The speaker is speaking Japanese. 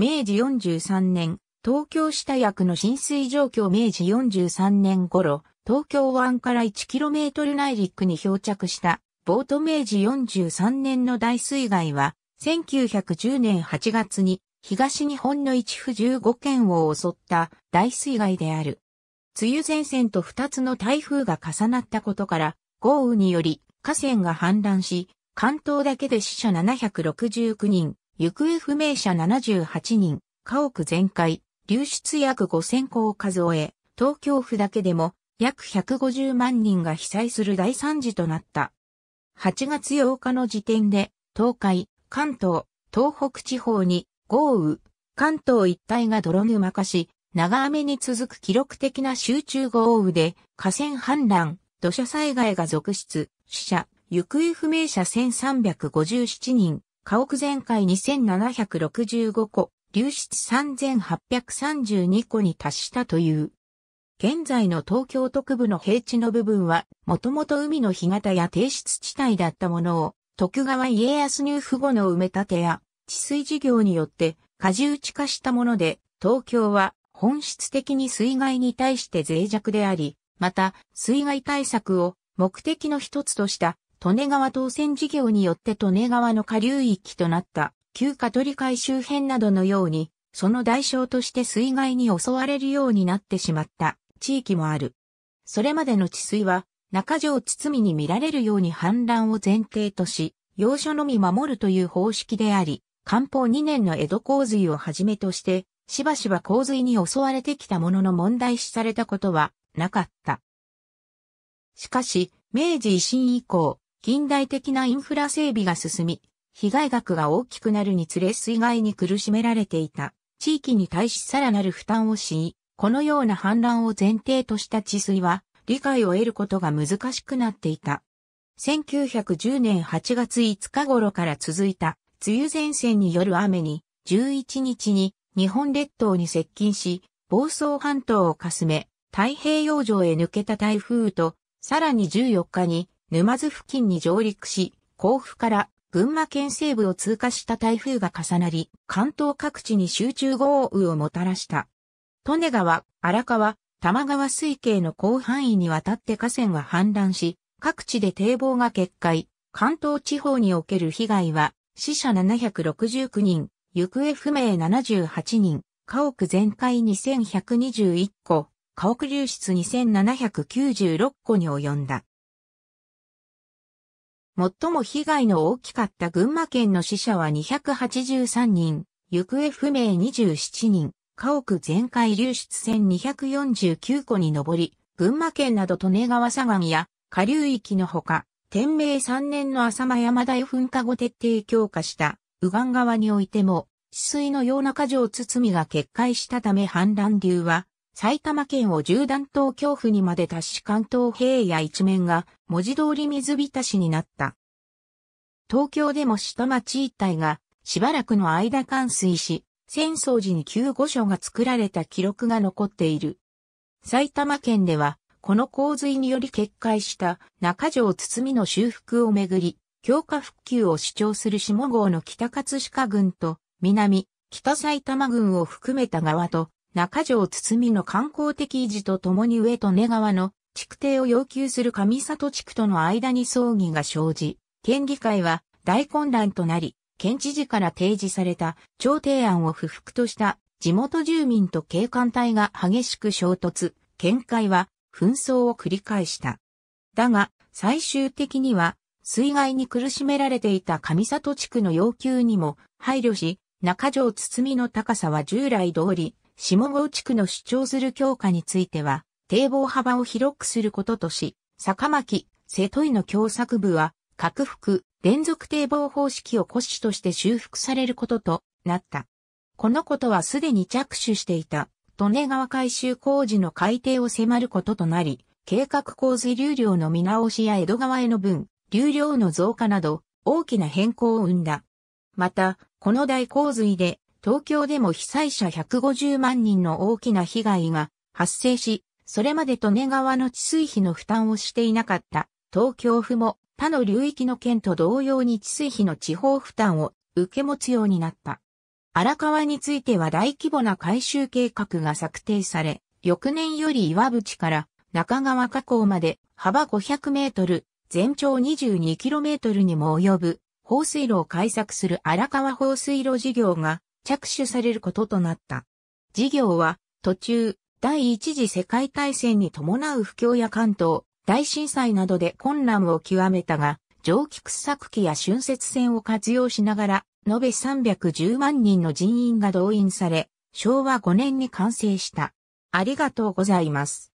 明治43年、東京下役の浸水状況明治43年頃、東京湾から 1km 内陸に漂着したボート明治43年の大水害は、1910年8月に東日本の一府15県を襲った大水害である。梅雨前線と2つの台風が重なったことから、豪雨により河川が氾濫し、関東だけで死者769人、行方不明者78人、家屋全壊、流出約5000戸を数え、東京府だけでも約150万人が被災する大惨事となった。8月8日の時点で、東海、関東、東北地方に豪雨、関東一帯が泥沼化し、長雨に続く記録的な集中豪雨で河川氾濫、土砂災害が続出、死者、行方不明者1357人、家屋全壊2765戸、流出3832戸に達したという。現在の東京特部の平地の部分は、もともと海の干潟や低湿地帯だったものを、徳川家康入府後の埋め立てや、治水事業によって、過重地化したもので、東京は本質的に水害に対して脆弱であり、また、水害対策を目的の一つとした利根川当選事業によって利根川の下流域となった旧香取海周辺などのように、その代償として水害に襲われるようになってしまった地域もある。それまでの治水は、中条堤に見られるように氾濫を前提とし、要所のみ守るという方式であり、官報2年の江戸洪水をはじめとして、しばしば洪水に襲われてきたものの問題視されたことはなかった。しかし、明治維新以降、近代的なインフラ整備が進み、被害額が大きくなるにつれ水害に苦しめられていた地域に対しさらなる負担をし、このような氾濫を前提とした治水は理解を得ることが難しくなっていた。1910年8月5日頃から続いた梅雨前線による雨に11日に日本列島に接近し、房総半島をかすめ、太平洋上へ抜けた台風と、さらに14日に沼津付近に上陸し、甲府から群馬県西部を通過した台風が重なり、関東各地に集中豪雨をもたらした。利根川、荒川、玉川水系の広範囲にわたって河川は氾濫し、各地で堤防が決壊、関東地方における被害は、死者769人、行方不明78人、家屋全壊2121戸、家屋流出2796戸に及んだ。最も被害の大きかった群馬県の死者は283人、行方不明27人、家屋全壊流出船249個に上り、群馬県など利根川相模や下流域のほか、天明3年の浅間山大噴火後徹底強化した右岸側においても、死水のような過剰みが決壊したため氾濫流は埼玉県を縦断東恐怖にまで達し関東平野一面が文字通り水浸しになった。東京でも下町一帯がしばらくの間冠水し、浅草寺に旧御所が作られた記録が残っている。埼玉県では、この洪水により決壊した中条堤の修復をめぐり、強化復旧を主張する下郷の北葛飾郡と南、北埼玉郡を含めた側と中条堤の観光的維持とともに上と根川の築堤を要求する上里地区との間に葬儀が生じ、県議会は大混乱となり、県知事から提示された朝廷案を不服とした地元住民と警官隊が激しく衝突、県会は紛争を繰り返した。だが、最終的には、水害に苦しめられていた上里地区の要求にも配慮し、中条堤の高さは従来通り下郷地区の主張する強化については、堤防幅を広くすることとし、坂巻、瀬戸井の共作部は、拡幅、連続堤防方式を骨子として修復されることとなった。このことはすでに着手していた、利根川改修工事の改定を迫ることとなり、計画洪水流量の見直しや江戸川への分、流量の増加など、大きな変更を生んだ。また、この大洪水で東京でも被災者150万人の大きな被害が発生し、それまで利根川の治水費の負担をしていなかった東京府も他の流域の県と同様に治水費の地方負担を受け持つようになった。荒川については大規模な改修計画が策定され、翌年より岩淵から中川河口まで幅500メートル、全長2 2トルにも及ぶ放水路を改作する荒川放水路事業が着手されることとなった。事業は途中、第一次世界大戦に伴う不況や関東、大震災などで混乱を極めたが、蒸気掘削機や春節船を活用しながら、延べ310万人の人員が動員され、昭和5年に完成した。ありがとうございます。